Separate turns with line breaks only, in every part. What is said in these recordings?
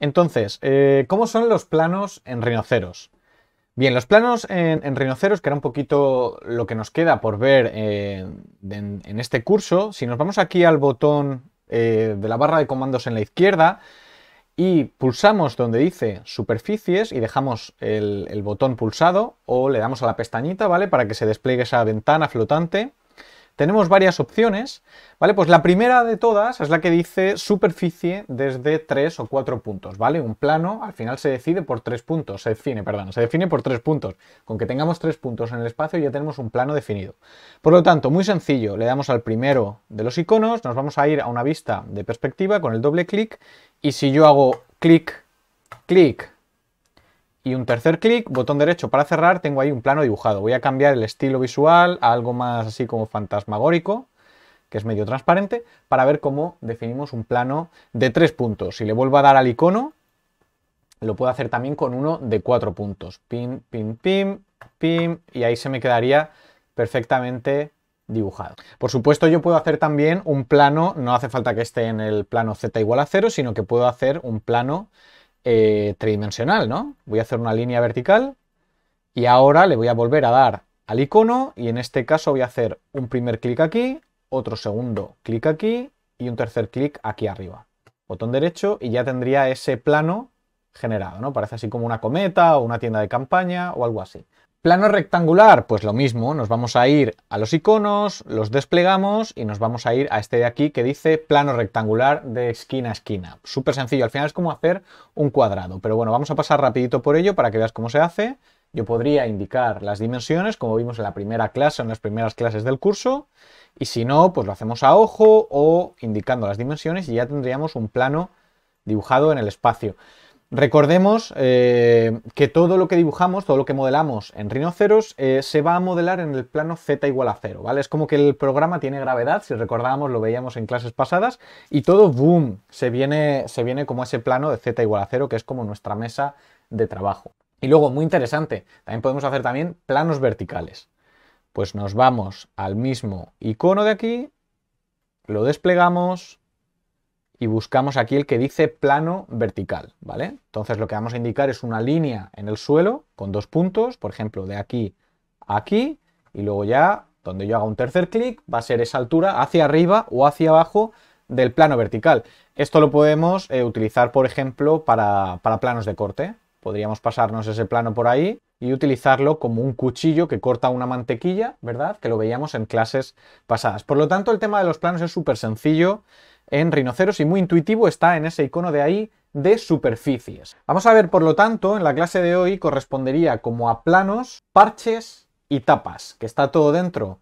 Entonces, eh, ¿cómo son los planos en rinoceros? Bien, los planos en, rinoceros, que era un poquito lo que nos queda por ver eh, en, este curso, si nos vamos aquí al botón eh, de la barra de comandos en la izquierda y pulsamos donde dice superficies y dejamos el, el botón pulsado o le damos a la pestañita, ¿vale? Para que se despliegue esa ventana flotante. Tenemos varias opciones, ¿vale? Pues la primera de todas es la que dice superficie desde tres o cuatro puntos, ¿vale? Un plano al final se decide por tres puntos, se define, perdón, se define por tres puntos. Con que tengamos tres puntos en el espacio ya tenemos un plano definido. Por lo tanto, muy sencillo, le damos al primero de los iconos, nos vamos a ir a una vista de perspectiva con el doble clic y si yo hago clic, clic, y un tercer clic, botón derecho para cerrar, tengo ahí un plano dibujado. Voy a cambiar el estilo visual a algo más así como fantasmagórico, que es medio transparente, para ver cómo definimos un plano de tres puntos. Si le vuelvo a dar al icono, lo puedo hacer también con uno de cuatro puntos. Pim, pim, pim, pim, y ahí se me quedaría perfectamente dibujado. Por supuesto yo puedo hacer también un plano, no hace falta que esté en el plano z igual a cero, sino que puedo hacer un plano eh, tridimensional, ¿no? Voy a hacer una línea vertical y ahora le voy a volver a dar al icono y en este caso voy a hacer un primer clic aquí, otro segundo clic aquí y un tercer clic aquí arriba. Botón derecho y ya tendría ese plano generado, ¿no? Parece así como una cometa o una tienda de campaña o algo así. Plano rectangular, pues lo mismo, nos vamos a ir a los iconos, los desplegamos y nos vamos a ir a este de aquí que dice plano rectangular de esquina a esquina. Súper sencillo, al final es como hacer un cuadrado, pero bueno, vamos a pasar rapidito por ello para que veas cómo se hace. Yo podría indicar las dimensiones, como vimos en la primera clase, en las primeras clases del curso, y si no, pues lo hacemos a ojo o indicando las dimensiones y ya tendríamos un plano dibujado en el espacio. Recordemos eh, que todo lo que dibujamos, todo lo que modelamos en rinoceros, eh, se va a modelar en el plano z igual a cero. ¿vale? Es como que el programa tiene gravedad, si recordábamos lo veíamos en clases pasadas, y todo, boom, se viene, se viene como ese plano de z igual a cero, que es como nuestra mesa de trabajo. Y luego, muy interesante, también podemos hacer también planos verticales. Pues nos vamos al mismo icono de aquí, lo desplegamos, y buscamos aquí el que dice plano vertical, ¿vale? Entonces lo que vamos a indicar es una línea en el suelo con dos puntos, por ejemplo, de aquí a aquí, y luego ya, donde yo haga un tercer clic, va a ser esa altura hacia arriba o hacia abajo del plano vertical. Esto lo podemos eh, utilizar, por ejemplo, para, para planos de corte. Podríamos pasarnos ese plano por ahí y utilizarlo como un cuchillo que corta una mantequilla, ¿verdad? Que lo veíamos en clases pasadas. Por lo tanto, el tema de los planos es súper sencillo en rinoceros y muy intuitivo está en ese icono de ahí de superficies. Vamos a ver, por lo tanto, en la clase de hoy correspondería como a planos, parches y tapas, que está todo dentro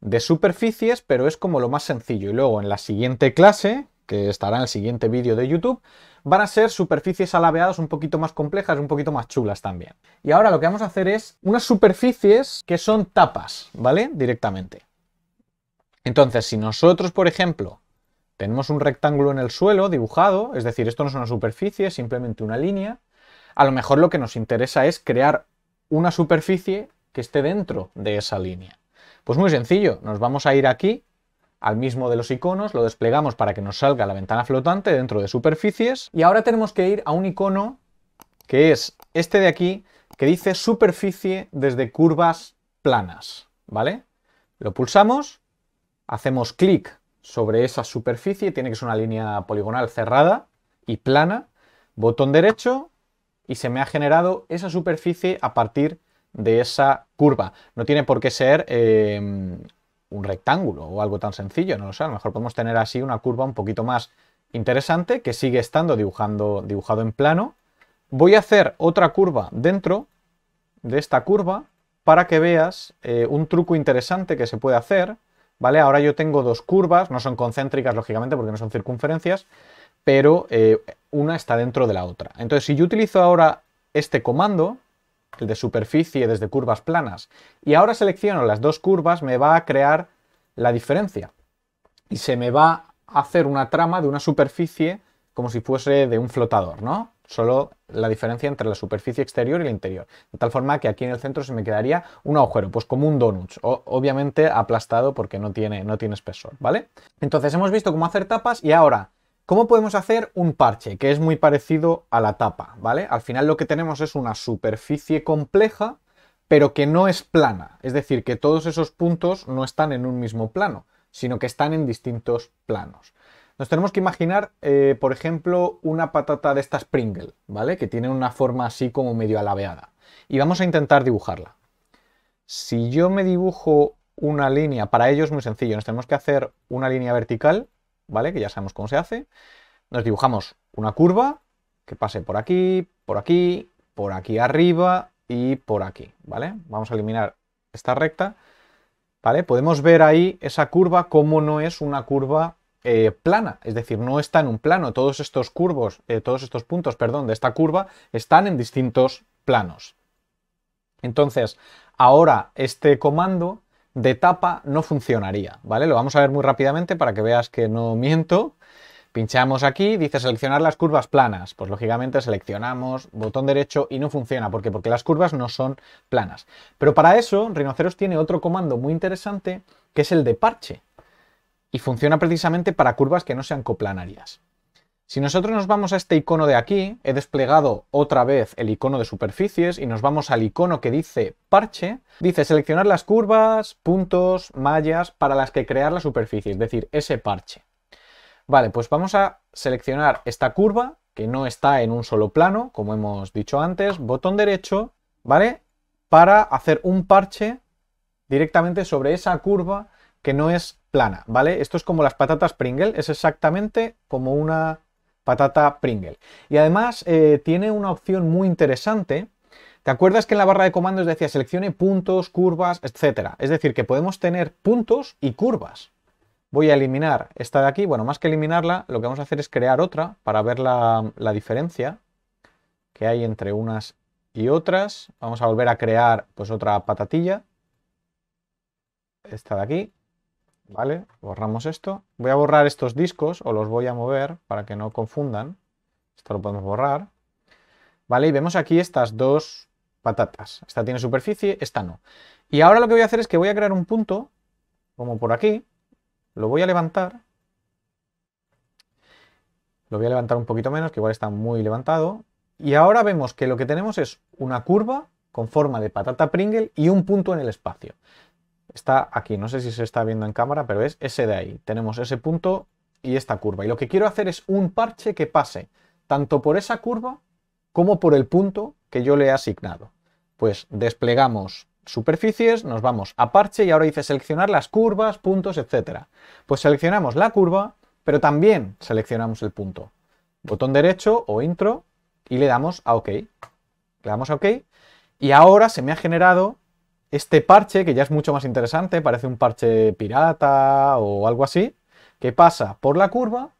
de superficies, pero es como lo más sencillo. Y luego en la siguiente clase, que estará en el siguiente vídeo de YouTube, van a ser superficies alabeadas un poquito más complejas, un poquito más chulas también. Y ahora lo que vamos a hacer es unas superficies que son tapas, ¿vale? Directamente. Entonces, si nosotros, por ejemplo, tenemos un rectángulo en el suelo dibujado, es decir, esto no es una superficie, es simplemente una línea. A lo mejor lo que nos interesa es crear una superficie que esté dentro de esa línea. Pues muy sencillo, nos vamos a ir aquí al mismo de los iconos, lo desplegamos para que nos salga la ventana flotante dentro de superficies y ahora tenemos que ir a un icono que es este de aquí que dice superficie desde curvas planas, ¿vale? Lo pulsamos, hacemos clic sobre esa superficie, tiene que ser una línea poligonal cerrada y plana, botón derecho y se me ha generado esa superficie a partir de esa curva. No tiene por qué ser em, un rectángulo o algo tan sencillo, no lo sé, a lo mejor podemos tener así una curva un poquito más interesante que sigue estando dibujando, dibujado en plano. Voy a hacer otra curva dentro de esta curva para que veas eh, un truco interesante que se puede hacer ¿vale? Ahora yo tengo dos curvas, no son concéntricas, lógicamente, porque no son circunferencias, pero eh, una está dentro de la otra. Entonces, si yo utilizo ahora este comando, el de superficie desde curvas planas, y ahora selecciono las dos curvas, me va a crear la diferencia. Y se me va a hacer una trama de una superficie como si fuese de un flotador, ¿no? Solo la diferencia entre la superficie exterior y la interior. De tal forma que aquí en el centro se me quedaría un agujero, pues como un donut, obviamente aplastado porque no tiene, no tiene espesor, ¿vale? Entonces hemos visto cómo hacer tapas y ahora, ¿cómo podemos hacer un parche? Que es muy parecido a la tapa, ¿vale? Al final lo que tenemos es una superficie compleja, pero que no es plana. Es decir, que todos esos puntos no están en un mismo plano, sino que están en distintos planos. Nos tenemos que imaginar, eh, por ejemplo, una patata de estas Springle, ¿vale? Que tiene una forma así como medio alabeada. Y vamos a intentar dibujarla. Si yo me dibujo una línea, para ello es muy sencillo, nos tenemos que hacer una línea vertical, ¿vale? Que ya sabemos cómo se hace. Nos dibujamos una curva que pase por aquí, por aquí, por aquí arriba y por aquí, ¿vale? Vamos a eliminar esta recta, ¿vale? Podemos ver ahí esa curva como no es una curva eh, plana, es decir, no está en un plano. Todos estos curvos, eh, todos estos puntos, perdón, de esta curva están en distintos planos. Entonces, ahora este comando de tapa no funcionaría, ¿vale? Lo vamos a ver muy rápidamente para que veas que no miento. Pinchamos aquí, dice seleccionar las curvas planas. Pues lógicamente seleccionamos botón derecho y no funciona. ¿Por qué? Porque las curvas no son planas. Pero para eso, Rhinoceros tiene otro comando muy interesante que es el de parche y funciona precisamente para curvas que no sean coplanarias. Si nosotros nos vamos a este icono de aquí, he desplegado otra vez el icono de superficies y nos vamos al icono que dice parche, dice seleccionar las curvas, puntos, mallas para las que crear la superficie, es decir, ese parche. Vale, pues vamos a seleccionar esta curva que no está en un solo plano, como hemos dicho antes, botón derecho, ¿vale? Para hacer un parche directamente sobre esa curva que no es plana, ¿vale? Esto es como las patatas Pringle, es exactamente como una patata Pringle. Y además eh, tiene una opción muy interesante. ¿Te acuerdas que en la barra de comandos decía seleccione puntos, curvas, etcétera? Es decir, que podemos tener puntos y curvas. Voy a eliminar esta de aquí. Bueno, más que eliminarla, lo que vamos a hacer es crear otra para ver la, la diferencia que hay entre unas y otras. Vamos a volver a crear pues otra patatilla. Esta de aquí. ¿Vale? Borramos esto. Voy a borrar estos discos o los voy a mover para que no confundan. Esto lo podemos borrar. ¿Vale? Y vemos aquí estas dos patatas. Esta tiene superficie, esta no. Y ahora lo que voy a hacer es que voy a crear un punto, como por aquí. Lo voy a levantar. Lo voy a levantar un poquito menos, que igual está muy levantado. Y ahora vemos que lo que tenemos es una curva con forma de patata Pringle y un punto en el espacio está aquí. No sé si se está viendo en cámara, pero es ese de ahí. Tenemos ese punto y esta curva. Y lo que quiero hacer es un parche que pase tanto por esa curva como por el punto que yo le he asignado. Pues desplegamos superficies, nos vamos a parche y ahora dice seleccionar las curvas, puntos, etc. Pues seleccionamos la curva, pero también seleccionamos el punto. Botón derecho o intro y le damos a OK. Le damos a OK y ahora se me ha generado este parche, que ya es mucho más interesante, parece un parche pirata o algo así, que pasa por la curva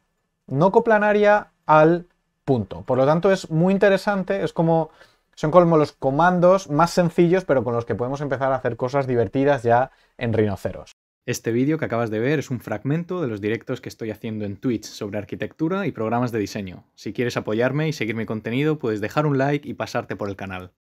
no coplanaria al punto. Por lo tanto, es muy interesante, es como. Son como los comandos más sencillos, pero con los que podemos empezar a hacer cosas divertidas ya en rinoceros. Este vídeo que acabas de ver es un fragmento de los directos que estoy haciendo en Twitch sobre arquitectura y programas de diseño. Si quieres apoyarme y seguir mi contenido, puedes dejar un like y pasarte por el canal.